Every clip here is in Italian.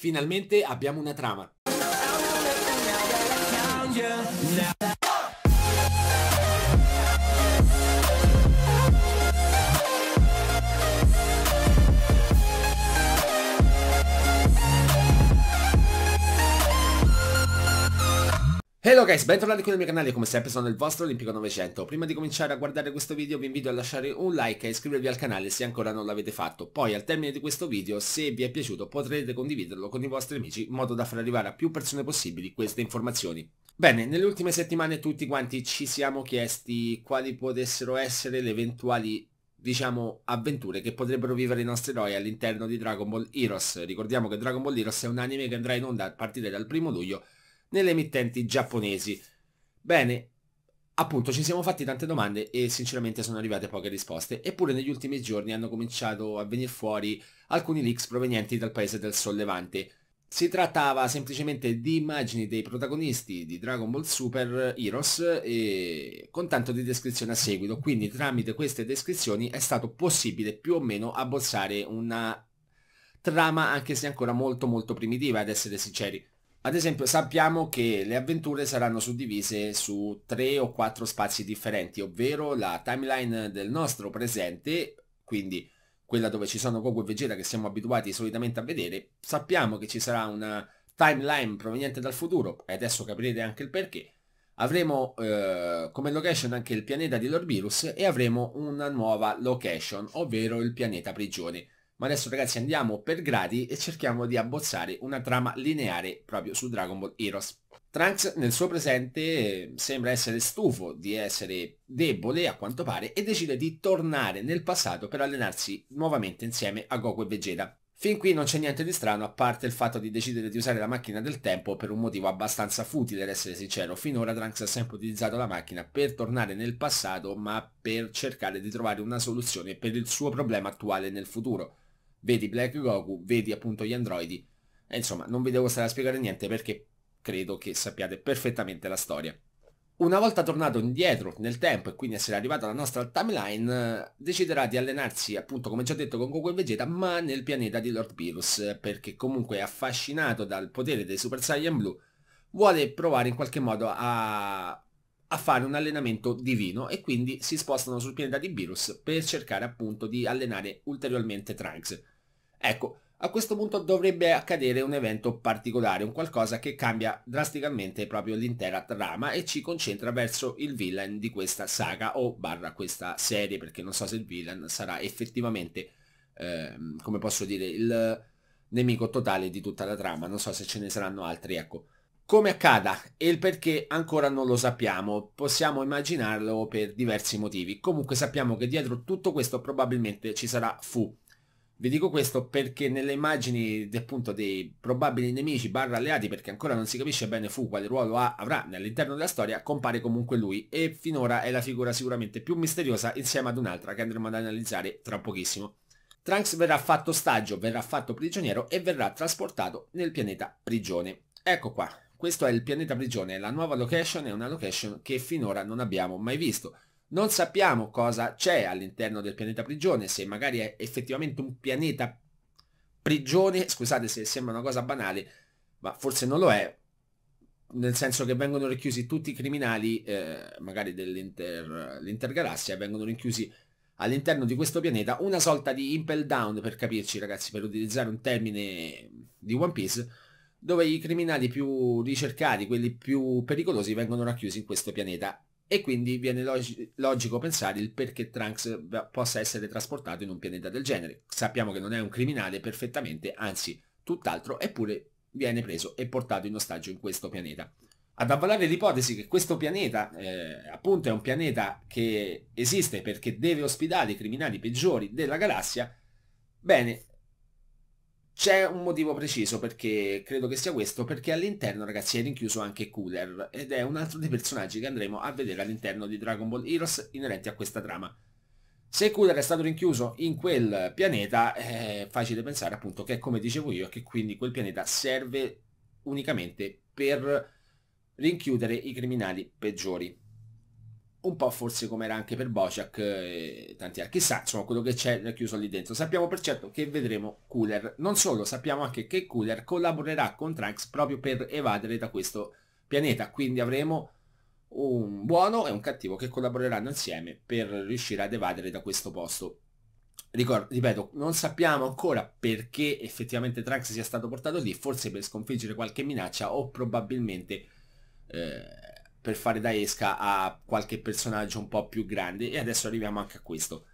Finalmente abbiamo una trama. Hello guys, bentornati qui nel mio canale, come sempre sono il vostro Olimpico 900. Prima di cominciare a guardare questo video vi invito a lasciare un like e iscrivervi al canale se ancora non l'avete fatto. Poi al termine di questo video, se vi è piaciuto, potrete condividerlo con i vostri amici in modo da far arrivare a più persone possibili queste informazioni. Bene, nelle ultime settimane tutti quanti ci siamo chiesti quali potessero essere le eventuali diciamo, avventure che potrebbero vivere i nostri eroi all'interno di Dragon Ball Heroes. Ricordiamo che Dragon Ball Heroes è un anime che andrà in onda a partire dal primo luglio nelle emittenti giapponesi. Bene, appunto ci siamo fatti tante domande e sinceramente sono arrivate poche risposte, eppure negli ultimi giorni hanno cominciato a venire fuori alcuni leaks provenienti dal paese del sollevante. Si trattava semplicemente di immagini dei protagonisti di Dragon Ball Super Heroes e... con tanto di descrizione a seguito, quindi tramite queste descrizioni è stato possibile più o meno abbozzare una trama anche se ancora molto molto primitiva ad essere sinceri. Ad esempio sappiamo che le avventure saranno suddivise su tre o quattro spazi differenti, ovvero la timeline del nostro presente, quindi quella dove ci sono Goku e Vegeta che siamo abituati solitamente a vedere, sappiamo che ci sarà una timeline proveniente dal futuro, e adesso capirete anche il perché, avremo eh, come location anche il pianeta di Lorvirus e avremo una nuova location, ovvero il pianeta prigione. Ma adesso ragazzi andiamo per gradi e cerchiamo di abbozzare una trama lineare proprio su Dragon Ball Heroes. Trunks nel suo presente sembra essere stufo di essere debole a quanto pare e decide di tornare nel passato per allenarsi nuovamente insieme a Goku e Vegeta. Fin qui non c'è niente di strano a parte il fatto di decidere di usare la macchina del tempo per un motivo abbastanza futile ad essere sincero, finora Trunks ha sempre utilizzato la macchina per tornare nel passato ma per cercare di trovare una soluzione per il suo problema attuale nel futuro vedi Black Goku, vedi appunto gli androidi. E insomma, non vi devo stare a spiegare niente perché credo che sappiate perfettamente la storia. Una volta tornato indietro nel tempo e quindi essere arrivato alla nostra timeline, eh, deciderà di allenarsi appunto come già detto con Goku e Vegeta, ma nel pianeta di Lord Beerus, perché comunque è affascinato dal potere dei Super Saiyan Blue, vuole provare in qualche modo a a fare un allenamento divino e quindi si spostano sul pianeta di Virus per cercare appunto di allenare ulteriormente Trunks. Ecco, a questo punto dovrebbe accadere un evento particolare, un qualcosa che cambia drasticamente proprio l'intera trama e ci concentra verso il villain di questa saga o barra questa serie, perché non so se il villain sarà effettivamente, eh, come posso dire, il nemico totale di tutta la trama, non so se ce ne saranno altri, ecco. Come accada e il perché ancora non lo sappiamo, possiamo immaginarlo per diversi motivi, comunque sappiamo che dietro tutto questo probabilmente ci sarà Fu. Vi dico questo perché nelle immagini appunto dei probabili nemici barra alleati, perché ancora non si capisce bene Fu quale ruolo ha, avrà nell'interno della storia, compare comunque lui e finora è la figura sicuramente più misteriosa insieme ad un'altra che andremo ad analizzare tra pochissimo. Trunks verrà fatto ostaggio, verrà fatto prigioniero e verrà trasportato nel pianeta prigione. Ecco qua, questo è il pianeta prigione, la nuova location è una location che finora non abbiamo mai visto. Non sappiamo cosa c'è all'interno del pianeta prigione, se magari è effettivamente un pianeta prigione, scusate se sembra una cosa banale, ma forse non lo è, nel senso che vengono rinchiusi tutti i criminali, eh, magari dell'intergalassia, vengono rinchiusi all'interno di questo pianeta, una sorta di impel down per capirci ragazzi, per utilizzare un termine di One Piece, dove i criminali più ricercati, quelli più pericolosi, vengono racchiusi in questo pianeta. E quindi viene log logico pensare il perché Trunks possa essere trasportato in un pianeta del genere. Sappiamo che non è un criminale perfettamente, anzi tutt'altro, eppure viene preso e portato in ostaggio in questo pianeta. Ad avvalare l'ipotesi che questo pianeta eh, appunto è un pianeta che esiste perché deve ospitare i criminali peggiori della galassia, bene, c'è un motivo preciso perché credo che sia questo, perché all'interno ragazzi è rinchiuso anche Cooler ed è un altro dei personaggi che andremo a vedere all'interno di Dragon Ball Heroes inerenti a questa trama. Se Cooler è stato rinchiuso in quel pianeta è facile pensare appunto che come dicevo io che quindi quel pianeta serve unicamente per rinchiudere i criminali peggiori un po' forse come era anche per Bociak eh, e tanti altri. Chissà, insomma, quello che c'è chiuso lì dentro. Sappiamo per certo che vedremo Cooler. Non solo, sappiamo anche che Cooler collaborerà con Trunks proprio per evadere da questo pianeta. Quindi avremo un buono e un cattivo che collaboreranno insieme per riuscire ad evadere da questo posto. Ricordo, ripeto, non sappiamo ancora perché effettivamente Trunks sia stato portato lì, forse per sconfiggere qualche minaccia o probabilmente... Eh, per fare da esca a qualche personaggio un po' più grande e adesso arriviamo anche a questo.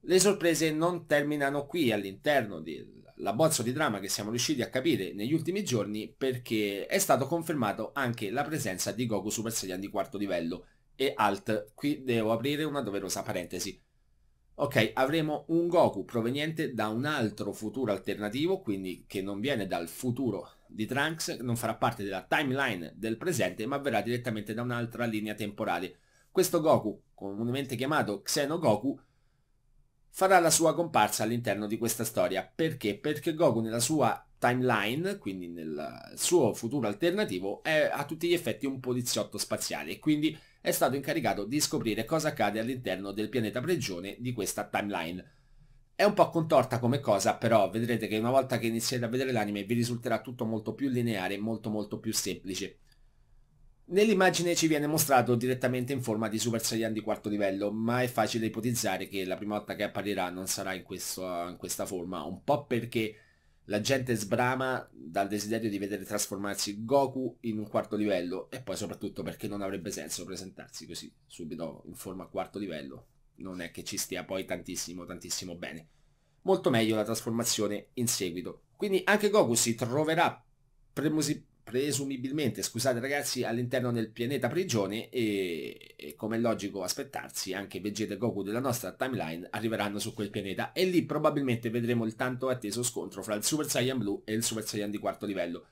Le sorprese non terminano qui all'interno dell'abbozzo di trama che siamo riusciti a capire negli ultimi giorni perché è stato confermato anche la presenza di Goku Super Saiyan di quarto livello e Alt, qui devo aprire una doverosa parentesi. Ok, avremo un Goku proveniente da un altro futuro alternativo, quindi che non viene dal futuro di Trunks, non farà parte della timeline del presente, ma verrà direttamente da un'altra linea temporale. Questo Goku, comunemente chiamato Xeno Goku, farà la sua comparsa all'interno di questa storia. Perché? Perché Goku nella sua timeline, quindi nel suo futuro alternativo, è a tutti gli effetti un poliziotto spaziale, quindi è stato incaricato di scoprire cosa accade all'interno del pianeta prigione di questa timeline. È un po' contorta come cosa, però vedrete che una volta che inizierete a vedere l'anime vi risulterà tutto molto più lineare e molto molto più semplice. Nell'immagine ci viene mostrato direttamente in forma di Super Saiyan di quarto livello, ma è facile ipotizzare che la prima volta che apparirà non sarà in, questo, in questa forma, un po' perché la gente sbrama dal desiderio di vedere trasformarsi Goku in un quarto livello e poi soprattutto perché non avrebbe senso presentarsi così subito in forma quarto livello. Non è che ci stia poi tantissimo tantissimo bene. Molto meglio la trasformazione in seguito. Quindi anche Goku si troverà premusi presumibilmente, scusate ragazzi, all'interno del pianeta prigione e, e, come è logico aspettarsi anche Vegeta e Goku della nostra timeline arriveranno su quel pianeta e lì probabilmente vedremo il tanto atteso scontro fra il Super Saiyan Blue e il Super Saiyan di quarto livello.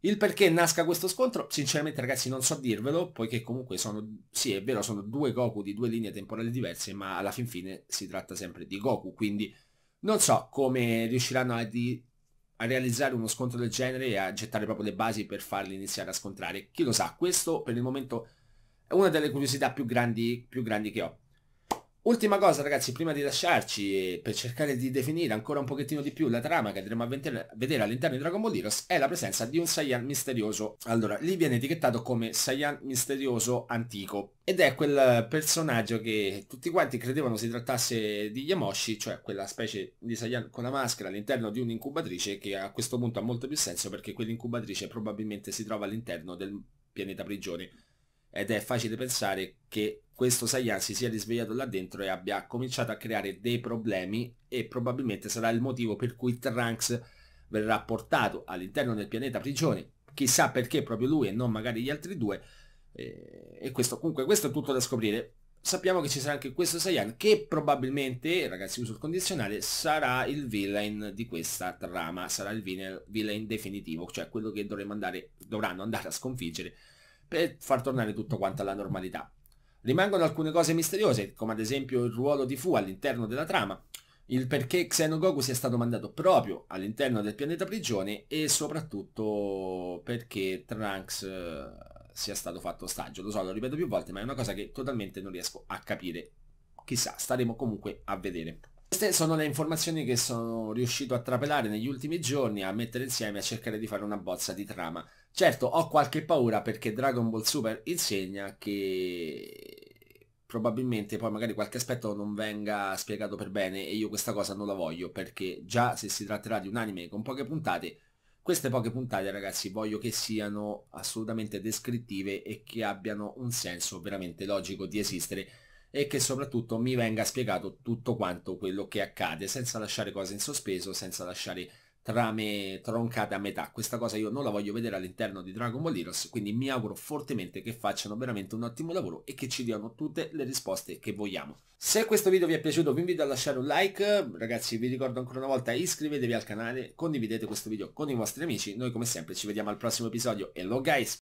Il perché nasca questo scontro, sinceramente ragazzi non so dirvelo, poiché comunque sono, sì è vero, sono due Goku di due linee temporali diverse, ma alla fin fine si tratta sempre di Goku, quindi non so come riusciranno a, di, a realizzare uno scontro del genere e a gettare proprio le basi per farli iniziare a scontrare. Chi lo sa, questo per il momento è una delle curiosità più grandi, più grandi che ho. Ultima cosa ragazzi, prima di lasciarci, eh, per cercare di definire ancora un pochettino di più la trama che andremo a vedere all'interno di Dragon Ball Heroes, è la presenza di un Saiyan misterioso. Allora, lì viene etichettato come Saiyan misterioso antico, ed è quel personaggio che tutti quanti credevano si trattasse di Yamoshi, cioè quella specie di Saiyan con la maschera all'interno di un'incubatrice, che a questo punto ha molto più senso perché quell'incubatrice probabilmente si trova all'interno del pianeta prigione ed è facile pensare che questo Saiyan si sia risvegliato là dentro e abbia cominciato a creare dei problemi e probabilmente sarà il motivo per cui Trunks verrà portato all'interno del pianeta prigione, chissà perché proprio lui e non magari gli altri due, eh, e questo comunque questo è tutto da scoprire. Sappiamo che ci sarà anche questo Saiyan che probabilmente, ragazzi uso il condizionale, sarà il villain di questa trama, sarà il villain, definitivo, cioè quello che dovremo andare, dovranno andare a sconfiggere per far tornare tutto quanto alla normalità. Rimangono alcune cose misteriose, come ad esempio il ruolo di Fu all'interno della trama, il perché Xenogoku sia stato mandato proprio all'interno del pianeta prigione e soprattutto perché Trunks eh, sia stato fatto ostaggio. Lo so, lo ripeto più volte, ma è una cosa che totalmente non riesco a capire. Chissà, staremo comunque a vedere. Queste sono le informazioni che sono riuscito a trapelare negli ultimi giorni, a mettere insieme, a cercare di fare una bozza di trama. Certo, ho qualche paura perché Dragon Ball Super insegna che probabilmente poi magari qualche aspetto non venga spiegato per bene e io questa cosa non la voglio perché già se si tratterà di un anime con poche puntate, queste poche puntate ragazzi voglio che siano assolutamente descrittive e che abbiano un senso veramente logico di esistere e che soprattutto mi venga spiegato tutto quanto quello che accade senza lasciare cose in sospeso, senza lasciare trame troncate a metà. Questa cosa io non la voglio vedere all'interno di Dragon Ball Heroes, quindi mi auguro fortemente che facciano veramente un ottimo lavoro e che ci diano tutte le risposte che vogliamo. Se questo video vi è piaciuto vi invito a lasciare un like, ragazzi vi ricordo ancora una volta iscrivetevi al canale, condividete questo video con i vostri amici, noi come sempre ci vediamo al prossimo episodio, hello guys!